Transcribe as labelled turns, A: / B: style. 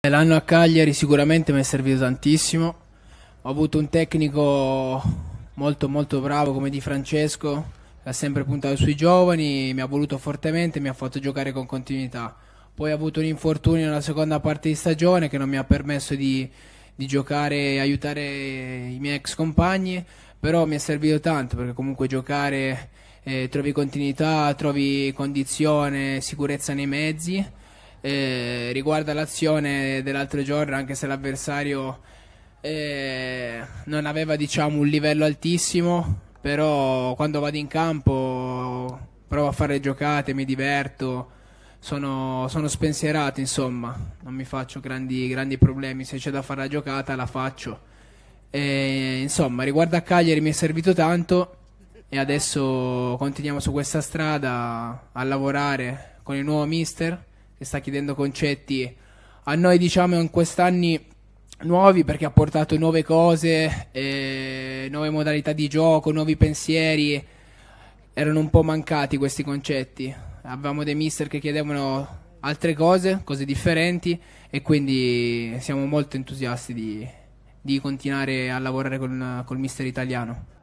A: Eh, l'anno a Cagliari sicuramente mi è servito tantissimo, ho avuto un tecnico molto molto bravo come Di Francesco, che ha sempre puntato sui giovani, mi ha voluto fortemente, mi ha fatto giocare con continuità. Poi ho avuto un infortunio nella seconda parte di stagione che non mi ha permesso di, di giocare e aiutare i miei ex compagni, però mi è servito tanto perché comunque giocare eh, trovi continuità, trovi condizione, sicurezza nei mezzi eh, riguarda l'azione dell'altro giorno, anche se l'avversario eh, non aveva diciamo, un livello altissimo, però quando vado in campo provo a fare giocate, mi diverto, sono, sono spensierato, insomma, non mi faccio grandi, grandi problemi, se c'è da fare la giocata la faccio. E, insomma, riguardo a Cagliari mi è servito tanto e adesso continuiamo su questa strada a lavorare con il nuovo mister che sta chiedendo concetti a noi diciamo in questi anni nuovi perché ha portato nuove cose, eh, nuove modalità di gioco, nuovi pensieri. Erano un po' mancati questi concetti. Avevamo dei mister che chiedevano altre cose, cose differenti e quindi siamo molto entusiasti di, di continuare a lavorare con, il mister italiano.